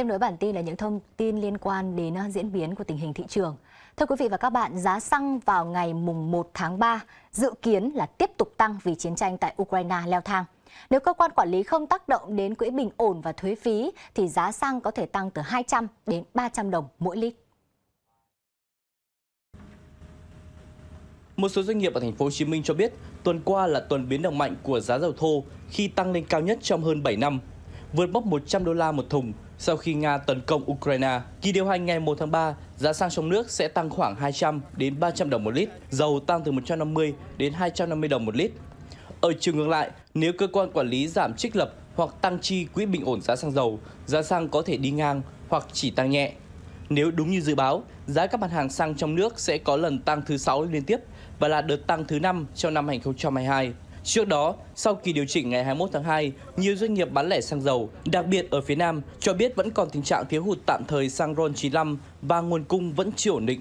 Tiếp nối bản tin là những thông tin liên quan đến à, diễn biến của tình hình thị trường. Thưa quý vị và các bạn, giá xăng vào ngày mùng 1 tháng 3 dự kiến là tiếp tục tăng vì chiến tranh tại Ukraine leo thang. Nếu cơ quan quản lý không tác động đến quỹ bình ổn và thuế phí thì giá xăng có thể tăng từ 200 đến 300 đồng mỗi lít. Một số doanh nghiệp ở thành phố Hồ Chí Minh cho biết, tuần qua là tuần biến động mạnh của giá dầu thô khi tăng lên cao nhất trong hơn 7 năm, vượt mốc 100 đô la một thùng sau khi Nga tấn công Ukraine, kỳ điều hành ngày 1 tháng 3, giá xăng trong nước sẽ tăng khoảng 200 đến 300 đồng một lít, dầu tăng từ 150 đến 250 đồng một lít. Ở chiều ngược lại, nếu cơ quan quản lý giảm trích lập hoặc tăng chi quỹ bình ổn giá xăng dầu, giá xăng có thể đi ngang hoặc chỉ tăng nhẹ. Nếu đúng như dự báo, giá các mặt hàng xăng trong nước sẽ có lần tăng thứ 6 liên tiếp và là đợt tăng thứ 5 trong năm 2022. Trước đó, sau kỳ điều chỉnh ngày 21 tháng 2, nhiều doanh nghiệp bán lẻ xăng dầu, đặc biệt ở phía Nam, cho biết vẫn còn tình trạng thiếu hụt tạm thời xăng RON 95 và nguồn cung vẫn chưa ổn định.